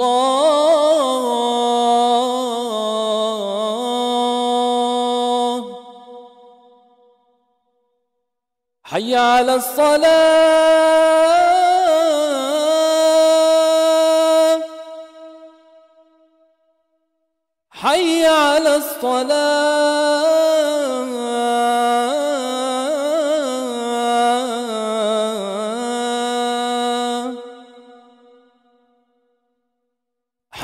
الله حي على الصلاة حي على الصلاه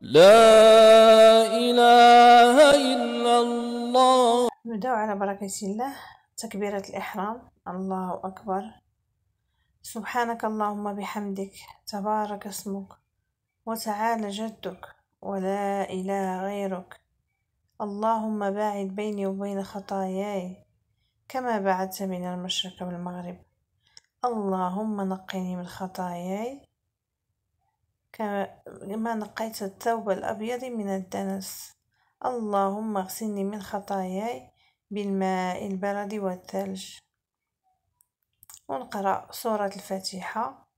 لا إله إلا الله نبدأ على بركة الله تكبيرة الإحرام الله أكبر سبحانك اللهم بحمدك تبارك اسمك وتعالى جدك ولا إله غيرك اللهم باعد بيني وبين خطاياي كما بعدت بين المشرق والمغرب اللهم نقني من خطاياي كما نقيت الثوب الأبيض من الدنس اللهم اغسلني من خطاياي بالماء البرد والثلج ونقرأ سورة الفاتحة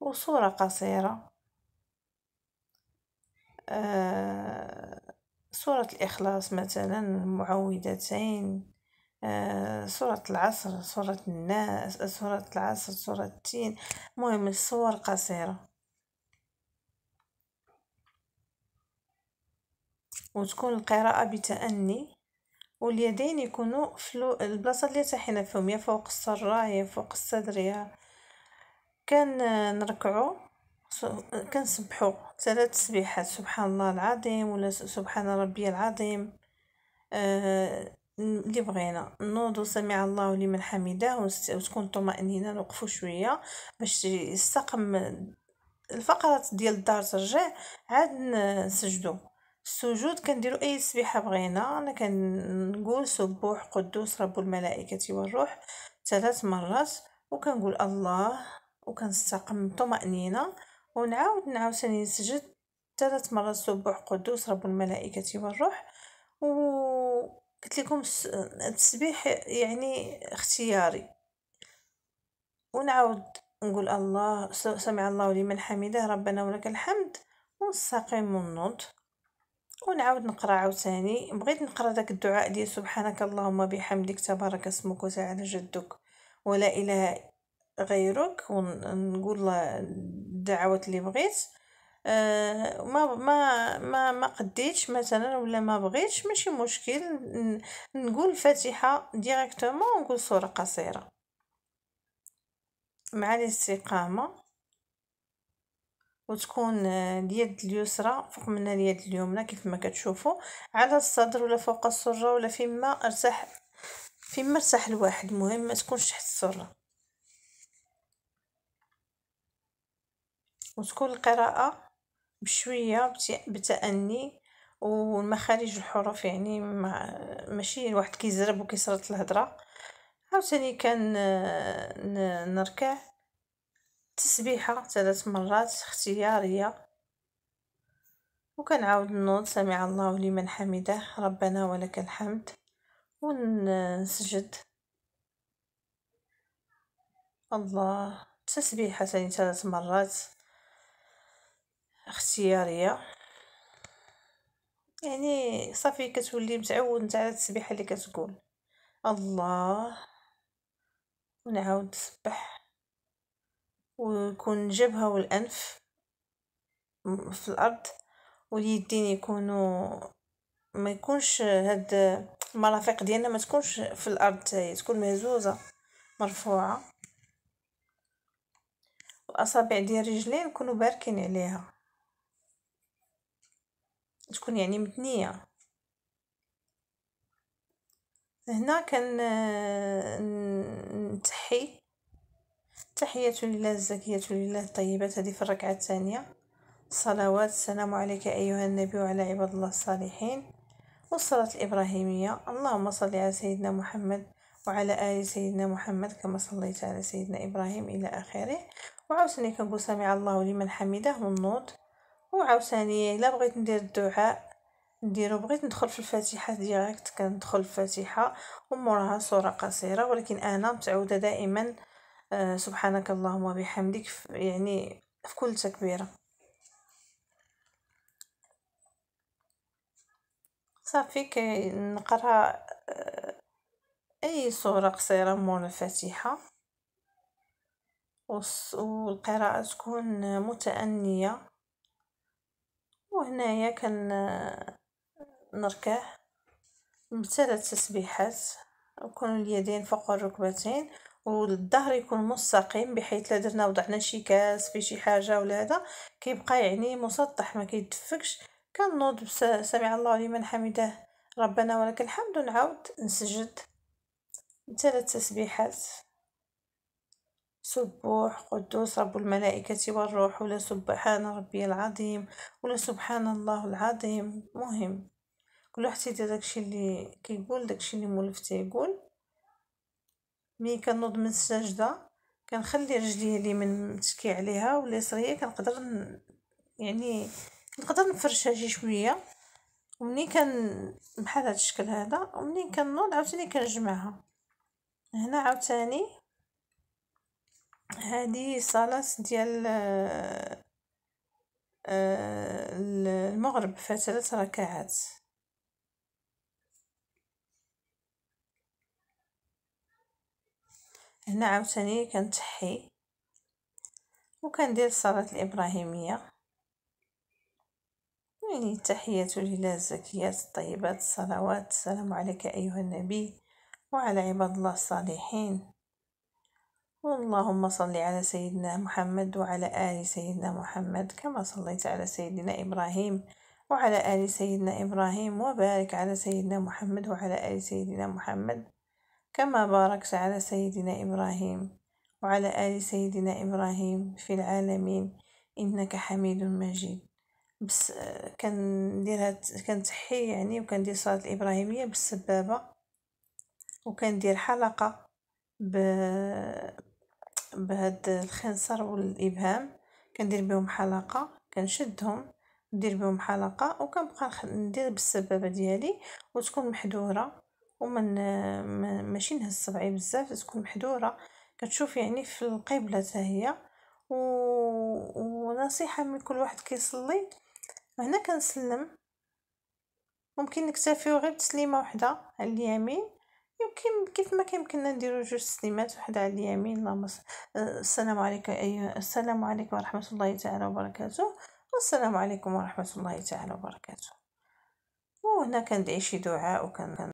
وسورة قصيرة آه سورة الإخلاص مثلا المعوذتين آه سورة العصر سورة الناس سورة العصر سورة التين مهم الصور قصيرة وتكون القراءة بتأني واليدين يكونوا في البلاصة اللي تحينا فيهم يا فوق السرة يا فوق الصدر يا كان نركعو كنسبحو ثلاث تسبيحات سبحان الله العظيم ولا سبحان ربي العظيم آه بغينا نوضو سمع الله لمن حمده وتكون طمأنينة نوقفو شوية باش يستقم الفقرات ديال الدار ترجع عاد نسجدو السجود كنديرو اي تسبيحه بغينا انا كنقول سبوح قدوس رب الملائكه والروح ثلاث مرات وكنقول الله وكنستقم طمأنينة ونعاود نعاوتاني نسجد ثلاث مرات سبوح قدوس رب الملائكة والروح و قلت لكم التسبيح يعني اختياري ونعاود نقول الله سمع الله لمن حمده ربنا ولك الحمد ونستقيم ونوض ونعاود نقرا عاوتاني بغيت نقرا داك الدعاء ديال سبحانك اللهم بحمدك تبارك اسمك وتعالى جدك ولا اله غيرك ونقول الدعوات اللي بغيت آه ما ما ما ما قديتش مثلا ولا ما بغيتش ماشي مشكل نقول الفاتحه ديريكتومون ونقول سوره قصيره مع الاستقامه وتكون اليد اليسرى فوق من اليد اليمنى كيف ما كتشوفوا على الصدر ولا فوق السره ولا فيما ارتاح فيما ارتاح الواحد المهم ما تكونش تحت السره وتكون القراءه بشويه بتاني والمخارج الحروف يعني ما ماشي الواحد كيزرب وكيسرط الهضره عاوتاني كان نركع التسبيحه ثلاث مرات اختياريه وكنعاود نوض سمع الله لمن حمده ربنا ولك الحمد ونسجد الله تسبيحه ثاني ثلاث مرات اختياريه يعني صافي كتولي متعود نتا على التسبيحه اللي كتقول الله ونعاود نسبح ويكون الجبهة والأنف في الأرض واليدين يكونوا ما يكونش هاد المرافق ديالنا ما تكونش في الارض تاهي تكون مهزوزه مرفوعه واصابع ديال الرجلين يكونوا باركين عليها تكون يعني متنيه هنا كان آه، نتحي تحية لله الزكية لله الطيبات هذه في الركعة الثانية صلوات السلام عليك أيها النبي وعلى عباد الله الصالحين والصلاة الإبراهيمية اللهم صل على سيدنا محمد وعلى آل سيدنا محمد كما صليت على سيدنا إبراهيم إلى آخره وعاوتاني كنقول سمع الله لمن حمده والنوض وعاوتاني إلا بغيت ندير الدعاء نديرو بغيت ندخل في الفاتحة ديريكت كندخل الفاتحة وموراها سورة قصيرة ولكن أنا متعودة دائما آه، سبحانك اللهم وبحمدك يعني في كل تكبيرة صافي كنقرا آه، اي سوره قصيره مور الفاتحه والقراءه تكون متانيه وهنايا كان نركع مثل التسبيحات وكون اليدين فوق الركبتين والظهر يكون مستقيم بحيث لا درنا وضعنا شي كاس في شي حاجه ولا هذا كيبقى يعني مسطح ما كيدفكش كنوض سمع الله لمن حمده ربنا ولك الحمد نعاود نسجد ثلاث تسبيحات سبوح قدوس رب الملائكة والروح ولا سبحان ربي العظيم ولا سبحان الله العظيم مهم كل واحد يدير داكشي اللي كيقول داكشي اللي مولف تيقول مي كنوض من السجده كنخلي رجلي اليمين متكي عليها واليسريه كنقدر ن... يعني نقدر نفرشها شي شويه ومنين كان بحال هذا الشكل هذا ومنين كنوض عاوتاني كنجمعها هنا عاوتاني هذه صلاص ديال آه، آه، المغرب فيها ركعات هنا عاوتاني كنتحي وكندير الصلاه الابراهيميه يعني التحيات لله الزكيات الطيبات الصلوات السلام عليك ايها النبي وعلى عباد الله الصالحين اللهم صل على سيدنا محمد وعلى آل سيدنا محمد كما صليت على سيدنا إبراهيم وعلى آل سيدنا إبراهيم وبارك على سيدنا محمد وعلى آل سيدنا محمد كما باركت على سيدنا إبراهيم وعلى آل سيدنا إبراهيم في العالمين إنك حميد مجيد بس كندير هاد كنتحي يعني وكندير صلاة الإبراهيمية بالسبابة وكندير حلقة ب بهاد الخنصر والإبهام كندير بهم حلقة كنشدهم ندير بهم حلقة وكنبقى ندير بالسبابة ديالي وتكون محدورة ومن ماشي نهز صبعي بزاف تكون محدوره كتشوف يعني في القبله حتى هي و... ونصيحه من كل واحد كيصلي هنا كنسلم ممكن نكتفيو غير بتسليمه وحده على اليمين يمكن كيف ما كيمكننا نديرو جوج تسليمات وحده على اليمين اللهم السلام عليك أيها السلام عليكم ورحمه الله تعالى وبركاته والسلام عليكم ورحمه الله تعالى وبركاته وهنا كندعي شي دعاء وكن